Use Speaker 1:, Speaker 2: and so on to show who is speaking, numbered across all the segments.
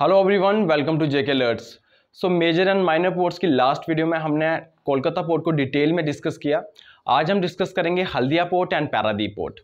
Speaker 1: hello everyone welcome to J K alerts so major and minor ports की last video में हमने Kolkata port को detail में डिस्कस किया आज हम डिस्कस करेंगे Haldia port and Paradip port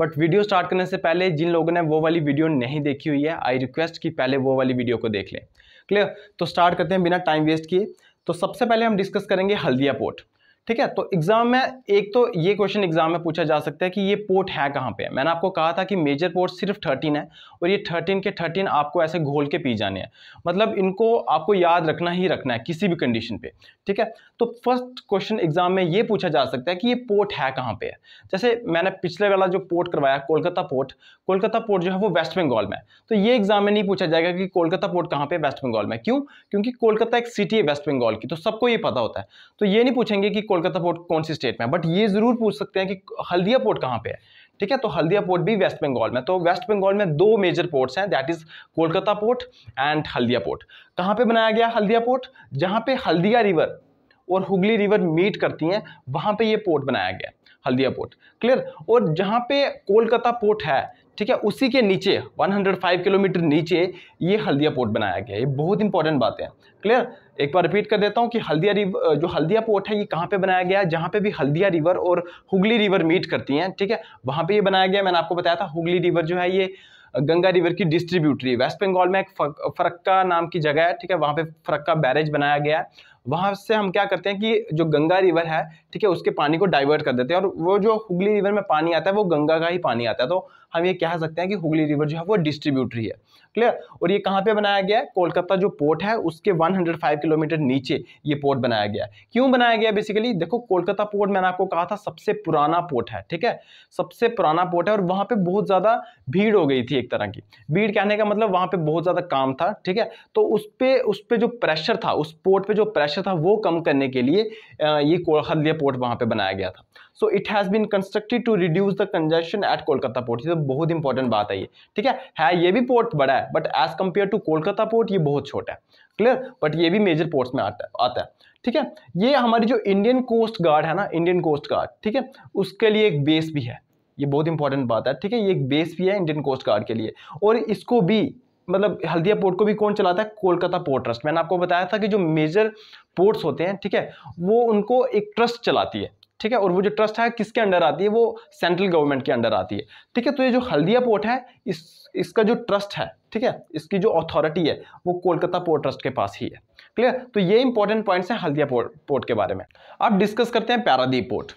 Speaker 1: but video start करने से पहले जिन लोगों ने वो वाली वीडियो नहीं देखी हुई है आई रिक्वेस्ट कि पहले वो वाली वीडियो को देख लें क्लियर तो स्टार्ट करते हैं बिना टाइम वेस्ट किए तो सबसे पहले हम डिस्कस करेंगे हल्दिया पोर्ट ठीक है तो एग्जाम में एक तो ये क्वेश्चन एग्जाम में पूछा जा सकता है कि ये पोर्ट है कहाँ पे है मैंने आपको कहा था कि मेजर पोर्ट सिर्फ थर्टीन है और ये थर्टीन के थर्टीन आपको ऐसे घोल के पी जाने हैं मतलब इनको आपको याद रखना ही रखना है किसी भी कंडीशन पे ठीक है तो फर्स्ट क्वेश्चन एग्जाम में ये पूछा जा सकता है कि ये पोर्ट है कहाँ पे है जैसे मैंने पिछले वाला जो पोर्ट करवाया कोलकाता पोर्ट कोलकाता पोर्ट जो है वो वेस्ट बंगाल में तो ये एग्जाम में नहीं पूछा जाएगा कि कोलकाता पोर्ट कहाँ पे वेस्ट बंगाल में क्यों क्योंकि कोलकाता एक सिटी है वेस्ट बंगाल की तो सबको ये पता होता है तो ये नहीं पूछेंगे कि कोलकाता पोर्ट कौन सी स्टेट में है बट ये जरूर पूछ सकते हैं कि हल्दिया पोर्ट कहाँ पे है ठीक है तो हल्दिया पोर्ट भी वेस्ट बंगाल में तो वेस्ट बंगाल में दो मेजर पोर्ट्स हैं that is Kolkata port and Haldia port कहाँ पे बनाया गया हल्दिया पोर्ट जहाँ पे हल्दिया रिवर और हुगली रिवर मीट करती हैं वहाँ पे ये पोर्ट बनाया गया हल्दिया पोर्ट क्लियर और जहाँ पे कोलकाता पोर्ट है ठीक है उसी के नीचे 105 किलोमीटर नीचे ये हल्दिया पोर्ट बनाया गया ये बहुत इंपॉर्टेंट बात है क्लियर एक बार रिपीट कर देता हूँ कि हल्दिया रिवर जो हल्दिया पोर्ट है ये कहाँ पे बनाया गया है जहाँ पे भी हल्दिया रिवर और हुगली रिवर मीट करती हैं ठीक है वहाँ पे ये बनाया गया मैंने आपको बताया था हुगली रिवर जो है ये गंगा रिवर की डिस्ट्रीब्यूटरी वेस्ट बंगाल में एक फरक्का नाम की जगह है ठीक है वहाँ पे फरक्का बैरेज बनाया गया है वहाँ से हम क्या करते हैं कि जो गंगा रिवर है ठीक है उसके पानी को डाइवर्ट कर देते हैं और वो जो हुगली रिवर में पानी आता है वो गंगा का ही पानी आता है तो हम ये कह सकते हैं कि हुगली रिवर जो है वो डिस्ट्रीब्यूटरी है क्लियर और ये कहाँ पे बनाया गया है कोलकाता जो पोर्ट है उसके 105 किलोमीटर नीचे ये पोर्ट बनाया गया है क्यों बनाया गया बेसिकली देखो कोलकाता पोर्ट मैंने आपको कहा था सबसे पुराना पोर्ट है ठीक है सबसे पुराना पोर्ट है और वहाँ पर बहुत ज़्यादा भीड़ हो गई थी एक तरह की भीड़ कहने का मतलब वहाँ पर बहुत ज़्यादा काम था ठीक है तो उस पर उस पर जो प्रेशर था उस पोर्ट पर जो प्रेशर प्रेशर था वो कम करने के लिए ये हल्दिया पोर्ट वहाँ पे बनाया गया था so it has been constructed to reduce the congestion at Kolkata port ये तो बहुत इंपॉर्टेंट बात है ये ठीक है है ये भी पोर्ट बड़ा है but as compare to Kolkata port ये बहुत छोटा है क्लियर बट ये भी मेजर पोर्ट्स में आता है आता है ठीक है ये हमारी जो इंडियन कोस्ट गार्ड है ना इंडियन कोस्ट गार्ड ठीक है उसके लिए एक बेस भी है ये बहुत इंपॉर्टेंट बात है ठीक है ये एक बेस भी है इंडियन कोस्ट गार्ड के लिए और इसको भी मतलब हल्दिया पोर्ट को भी कौन चलाता है कोलकाता पोर्ट ट्रस्ट मैंने आपको बताया था कि जो मेजर पोर्ट्स होते हैं ठीक है वो उनको एक ट्रस्ट चलाती है ठीक है और वो जो ट्रस्ट है किसके अंडर आती है वो सेंट्रल गवर्नमेंट के अंडर आती है ठीक है तो ये जो हल्दिया पोर्ट है इस इसका जो ट्रस्ट है ठीक है इसकी जो अथॉरिटी है वो कोलकाता पोर्ट ट्रस्ट के पास ही है क्लियर तो ये इंपॉर्टेंट पॉइंट्स हैं हल्दिया पोर्ट पोर्ट के बारे में अब डिस्कस करते हैं पैरादीप पोर्ट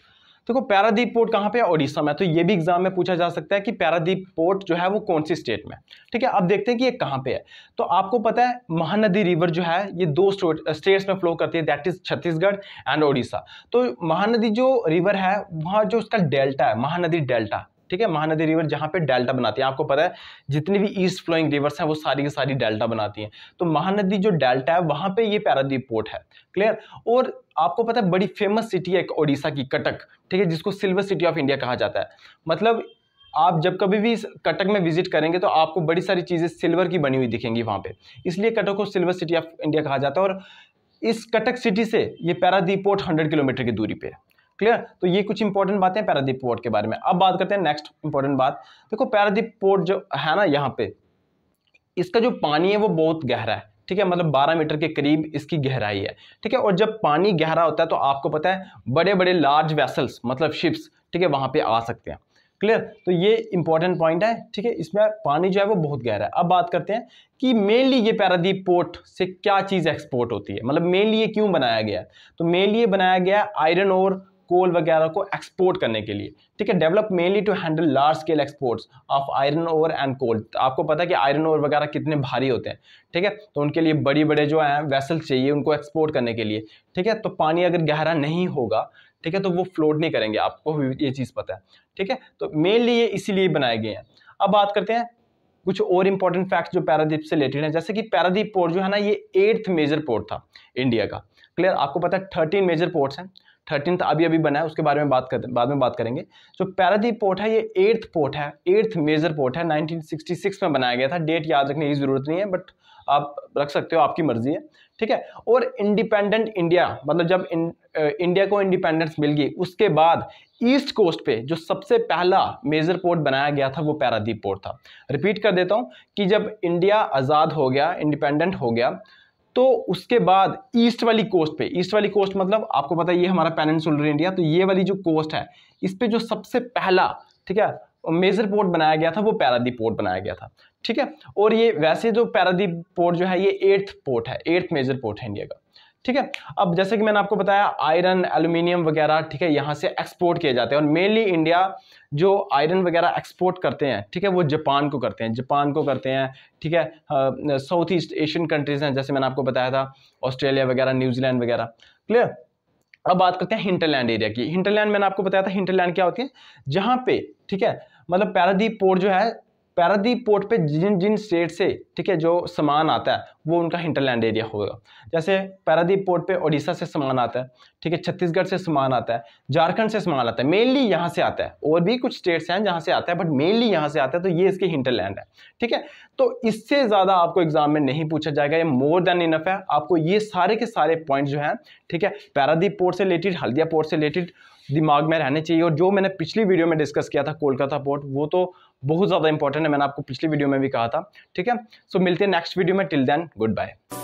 Speaker 1: देखो तो पैरादीप पोर्ट कहाँ पे है ओडिशा में तो ये भी एग्जाम में पूछा जा सकता है कि पैरादीप पोर्ट जो है वो कौन सी स्टेट में ठीक है अब देखते हैं कि ये कहाँ पे है तो आपको पता है महानदी रिवर जो है ये दो स्टेट्स में फ्लो करती है that is Chhattisgarh and Odisha तो महानदी जो रिवर है वहाँ जो उसका डेल्टा है महानदी डेल्टा ठीक है महानदी रिवर जहाँ पे डेल्टा बनाती है आपको पता है जितनी भी ईस्ट फ्लोइंग रिवर्स हैं वो सारी की सारी डेल्टा बनाती हैं तो महानदी जो डेल्टा है वहाँ पे ये पैरादीप पोर्ट है क्लियर और आपको पता है बड़ी फेमस सिटी है एक ओडिशा की कटक ठीक है जिसको सिल्वर सिटी ऑफ इंडिया कहा जाता है मतलब आप जब कभी भी कटक में विजिट करेंगे तो आपको बड़ी सारी चीज़ें सिल्वर की बनी हुई दिखेंगी वहाँ पर इसलिए कटक को सिल्वर सिटी ऑफ इंडिया कहा जाता है और इस कटक सिटी से ये पैरादीप पोर्ट हंड्रेड किलोमीटर की दूरी पर है क्लियर तो ये कुछ इंपॉर्टेंट बातें पैरादीप पोर्ट के बारे में अब बात करते हैं नेक्स्ट इंपॉर्टेंट बात देखो पैरादीप पोर्ट जो है ना यहाँ पे इसका जो पानी है वो बहुत गहरा है ठीक है मतलब 12 मीटर के करीब इसकी गहराई है ठीक है और जब पानी गहरा होता है तो आपको पता है बड़े बड़े लार्ज वेसल्स मतलब शिप्स ठीक है वहाँ पे आ सकते हैं क्लियर तो ये इंपॉर्टेंट पॉइंट है ठीक है इसमें पानी जो है वो बहुत गहरा है अब बात करते हैं कि मेनली ये पैरादीप पोर्ट से क्या चीज़ एक्सपोर्ट होती है मतलब मेनली ये क्यों बनाया गया है तो मेनली ये बनाया गया है आयरन और कोल वगैरह को एक्सपोर्ट करने के लिए ठीक है develop mainly to handle large scale exports of iron ore and coal आपको पता है कि आयरन ओवर वगैरह कितने भारी होते हैं ठीक है तो उनके लिए बड़ी बड़े जो हैं वेसल चाहिए उनको एक्सपोर्ट करने के लिए ठीक है तो पानी अगर गहरा नहीं होगा ठीक है तो वो फ्लोट नहीं करेंगे आपको ये चीज़ पता है ठीक है तो मेनली ये इसीलिए बनाए गए हैं अब बात करते हैं कुछ और इंपॉर्टेंट फैक्ट्स जो पैरादीप से रिलेटेड हैं जैसे कि पैरादीप पोर्ट जो है ना ये एट्थ मेजर पोर्ट था इंडिया का क्लियर आपको पता है थर्टीन मेजर पोर्ट्स हैं थर्टीन अभी अभी बना है उसके बारे में बात कर बाद में बात करेंगे जो पैरादीप पोर्ट है ये एट्थ पोर्ट है एट्थ मेजर पोर्ट है 1966 में बनाया गया था डेट याद रखने की ज़रूरत नहीं है बट आप रख सकते हो आपकी मर्जी है ठीक है और इंडिपेंडेंट इंडिया मतलब जब इन, इंडिया को इंडिपेंडेंस मिल गई उसके बाद ईस्ट कोस्ट पे जो सबसे पहला मेजर पोर्ट बनाया गया था वो पैरादीप पोर्ट था रिपीट कर देता हूँ कि जब इंडिया आज़ाद हो गया इंडिपेंडेंट हो गया तो उसके बाद ईस्ट वाली कोस्ट पे ईस्ट वाली कोस्ट मतलब आपको पता है ये हमारा पेनसुलर इंडिया तो ये वाली जो कोस्ट है इस पर जो सबसे पहला ठीक है मेजर पोर्ट बनाया गया था वो पैरादीप पोर्ट बनाया गया था ठीक है और ये वैसे जो पैरादीप पोर्ट जो है ये एट्थ पोर्ट है एट्थ मेजर पोर्ट है इंडिया का ठीक है अब जैसे कि मैंने आपको बताया आयरन एल्यूमिनियम वगैरह ठीक है यहाँ से एक्सपोर्ट किए जाते हैं और मेनली इंडिया जो आयरन वगैरह एक्सपोर्ट करते हैं ठीक है वो जापान को करते हैं जापान को करते हैं ठीक है साउथ ईस्ट एशियन कंट्रीज़ हैं जैसे मैंने आपको बताया था ऑस्ट्रेलिया वगैरह न्यूजीलैंड वगैरह क्लियर अब बात करते हैं हिंटरलैंड एरिया की हिंटरलैंड मैंने आपको बताया था हिंटरलैंड क्या होती है जहाँ पे ठीक है मतलब पैरादीप पोर्ट जो है पैरादीप पोर्ट पे जिन जिन स्टेट से ठीक है जो सामान आता है वो उनका हिंटरलैंड एरिया होगा जैसे पैरादीप पोर्ट पे ओडिशा से सामान आता है ठीक है छत्तीसगढ़ से सामान आता है झारखंड से सामान आता है मेनली यहाँ से आता है और भी कुछ स्टेट्स हैं जहाँ से आता है बट मेनली यहाँ से आता है तो ये इसके हिंटरलैंड है ठीक है तो इससे ज़्यादा आपको एग्जाम में नहीं पूछा जाएगा ये मोर देन इनफ है आपको ये सारे के सारे पॉइंट जो हैं ठीक है पैरादीप पोर्ट से रिलेटेड हल्दिया पोर्ट से रिलेटेड दिमाग में रहने चाहिए और जो मैंने पिछली वीडियो में डिस्कस किया था कोलकाता पोर्ट वो तो बहुत ज़्यादा इंपॉर्टेंट है मैंने आपको पिछली वीडियो में भी कहा था ठीक है सो मिलते हैं नेक्स्ट वीडियो में टिल देन गुड बाय